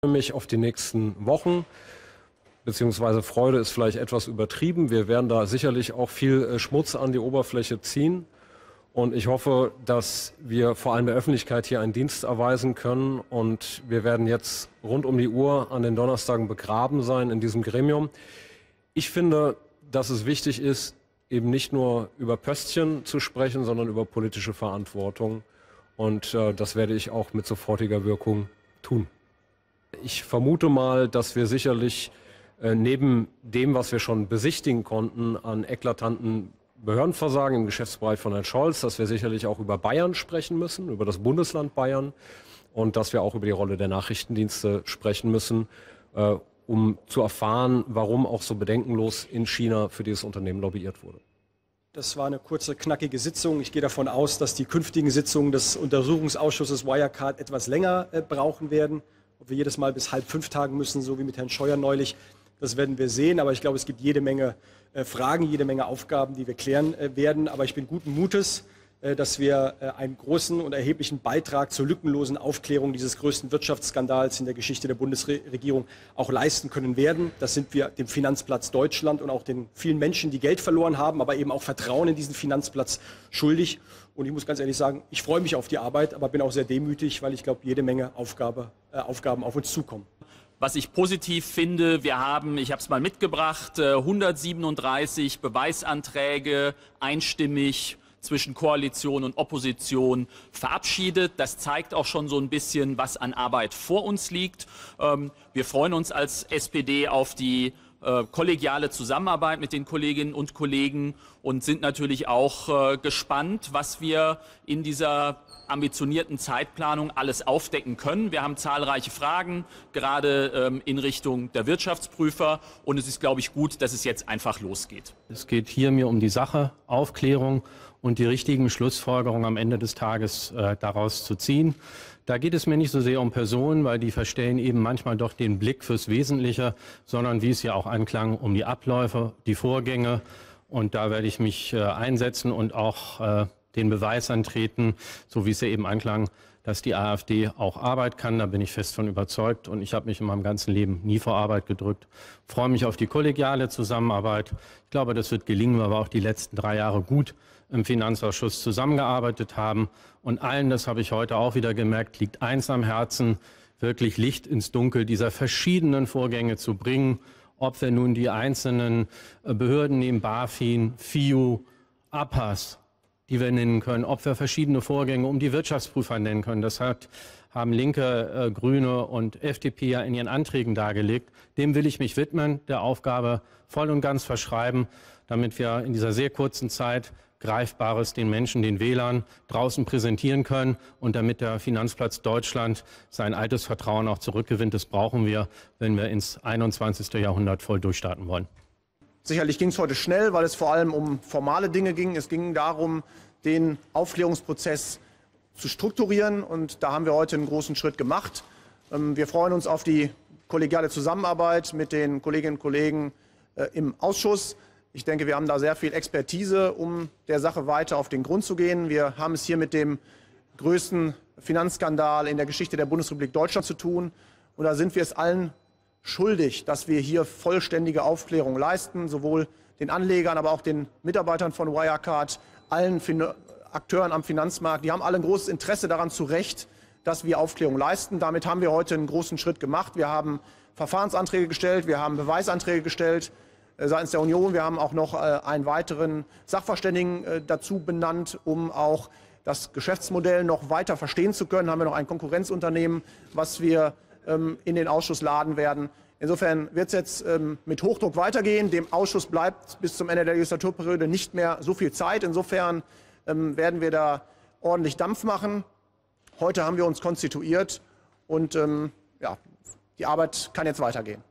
Ich freue mich auf die nächsten Wochen, beziehungsweise Freude ist vielleicht etwas übertrieben. Wir werden da sicherlich auch viel äh, Schmutz an die Oberfläche ziehen. Und ich hoffe, dass wir vor allem der Öffentlichkeit hier einen Dienst erweisen können. Und wir werden jetzt rund um die Uhr an den Donnerstagen begraben sein in diesem Gremium. Ich finde, dass es wichtig ist, eben nicht nur über Pöstchen zu sprechen, sondern über politische Verantwortung. Und äh, das werde ich auch mit sofortiger Wirkung tun ich vermute mal, dass wir sicherlich äh, neben dem, was wir schon besichtigen konnten, an eklatanten Behördenversagen im Geschäftsbereich von Herrn Scholz, dass wir sicherlich auch über Bayern sprechen müssen, über das Bundesland Bayern und dass wir auch über die Rolle der Nachrichtendienste sprechen müssen, äh, um zu erfahren, warum auch so bedenkenlos in China für dieses Unternehmen lobbyiert wurde. Das war eine kurze, knackige Sitzung. Ich gehe davon aus, dass die künftigen Sitzungen des Untersuchungsausschusses Wirecard etwas länger äh, brauchen werden. Ob wir jedes Mal bis halb fünf tagen müssen, so wie mit Herrn Scheuer neulich, das werden wir sehen. Aber ich glaube, es gibt jede Menge äh, Fragen, jede Menge Aufgaben, die wir klären äh, werden. Aber ich bin guten Mutes äh, dass wir äh, einen großen und erheblichen Beitrag zur lückenlosen Aufklärung dieses größten Wirtschaftsskandals in der Geschichte der Bundesregierung auch leisten können werden. Das sind wir dem Finanzplatz Deutschland und auch den vielen Menschen, die Geld verloren haben, aber eben auch Vertrauen in diesen Finanzplatz schuldig. Und ich muss ganz ehrlich sagen, ich freue mich auf die Arbeit, aber bin auch sehr demütig, weil ich glaube, jede Menge Aufgabe, äh, Aufgaben auf uns zukommen. Was ich positiv finde, wir haben, ich habe es mal mitgebracht, 137 äh, Beweisanträge einstimmig zwischen Koalition und Opposition verabschiedet. Das zeigt auch schon so ein bisschen, was an Arbeit vor uns liegt. Ähm, wir freuen uns als SPD auf die äh, kollegiale Zusammenarbeit mit den Kolleginnen und Kollegen und sind natürlich auch äh, gespannt, was wir in dieser ambitionierten Zeitplanung alles aufdecken können. Wir haben zahlreiche Fragen, gerade ähm, in Richtung der Wirtschaftsprüfer. Und es ist, glaube ich, gut, dass es jetzt einfach losgeht. Es geht hier mir um die Sache, Aufklärung und die richtigen Schlussfolgerungen am Ende des Tages äh, daraus zu ziehen. Da geht es mir nicht so sehr um Personen, weil die verstellen eben manchmal doch den Blick fürs Wesentliche, sondern wie es ja auch anklang, um die Abläufe, die Vorgänge. Und da werde ich mich äh, einsetzen und auch äh, den Beweis antreten, so wie es ja eben anklang, dass die AfD auch Arbeit kann. Da bin ich fest von überzeugt. Und ich habe mich in meinem ganzen Leben nie vor Arbeit gedrückt. Freue mich auf die kollegiale Zusammenarbeit. Ich glaube, das wird gelingen, aber auch die letzten drei Jahre gut im Finanzausschuss zusammengearbeitet haben. Und allen, das habe ich heute auch wieder gemerkt, liegt eins am Herzen, wirklich Licht ins Dunkel dieser verschiedenen Vorgänge zu bringen, ob wir nun die einzelnen äh, Behörden nehmen, BaFin, FIU, APAS, die wir nennen können, ob wir verschiedene Vorgänge um die Wirtschaftsprüfer nennen können. Das hat, haben Linke, äh, Grüne und FDP ja in ihren Anträgen dargelegt. Dem will ich mich widmen, der Aufgabe voll und ganz verschreiben, damit wir in dieser sehr kurzen Zeit Greifbares den Menschen, den Wählern draußen präsentieren können. Und damit der Finanzplatz Deutschland sein altes Vertrauen auch zurückgewinnt, das brauchen wir, wenn wir ins 21. Jahrhundert voll durchstarten wollen. Sicherlich ging es heute schnell, weil es vor allem um formale Dinge ging. Es ging darum, den Aufklärungsprozess zu strukturieren. Und da haben wir heute einen großen Schritt gemacht. Ähm, wir freuen uns auf die kollegiale Zusammenarbeit mit den Kolleginnen und Kollegen äh, im Ausschuss. Ich denke, wir haben da sehr viel Expertise, um der Sache weiter auf den Grund zu gehen. Wir haben es hier mit dem größten Finanzskandal in der Geschichte der Bundesrepublik Deutschland zu tun. Und da sind wir es allen schuldig, dass wir hier vollständige Aufklärung leisten, sowohl den Anlegern, aber auch den Mitarbeitern von Wirecard, allen fin Akteuren am Finanzmarkt. Die haben alle ein großes Interesse daran zu Recht, dass wir Aufklärung leisten. Damit haben wir heute einen großen Schritt gemacht. Wir haben Verfahrensanträge gestellt, wir haben Beweisanträge gestellt, äh, seitens der Union. Wir haben auch noch äh, einen weiteren Sachverständigen äh, dazu benannt, um auch das Geschäftsmodell noch weiter verstehen zu können. Haben wir noch ein Konkurrenzunternehmen, was wir ähm, in den Ausschuss laden werden. Insofern wird es jetzt ähm, mit Hochdruck weitergehen. Dem Ausschuss bleibt bis zum Ende der Legislaturperiode nicht mehr so viel Zeit. Insofern ähm, werden wir da ordentlich Dampf machen. Heute haben wir uns konstituiert und ähm, ja, die Arbeit kann jetzt weitergehen.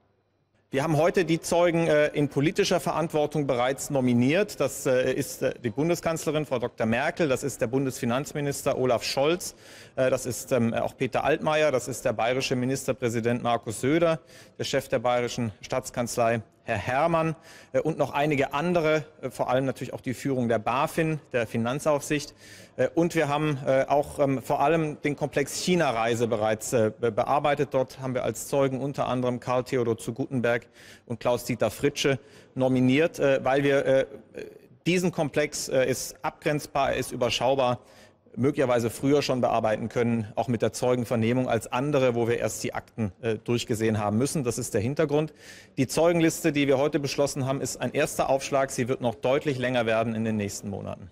Wir haben heute die Zeugen äh, in politischer Verantwortung bereits nominiert. Das äh, ist äh, die Bundeskanzlerin, Frau Dr. Merkel, das ist der Bundesfinanzminister Olaf Scholz, das ist ähm, auch Peter Altmaier, das ist der bayerische Ministerpräsident Markus Söder, der Chef der bayerischen Staatskanzlei Herr Herrmann äh, und noch einige andere, äh, vor allem natürlich auch die Führung der BaFin, der Finanzaufsicht. Äh, und wir haben auch ähm, vor allem den Komplex China-Reise bereits bearbeitet. Dort haben wir als Zeugen unter anderem Karl Theodor zu Gutenberg und Klaus-Dieter Fritsche nominiert, weil wir diesen Komplex ist abgrenzbar, ist überschaubar möglicherweise früher schon bearbeiten können, auch mit der Zeugenvernehmung als andere, wo wir erst die Akten äh, durchgesehen haben müssen. Das ist der Hintergrund. Die Zeugenliste, die wir heute beschlossen haben, ist ein erster Aufschlag. Sie wird noch deutlich länger werden in den nächsten Monaten.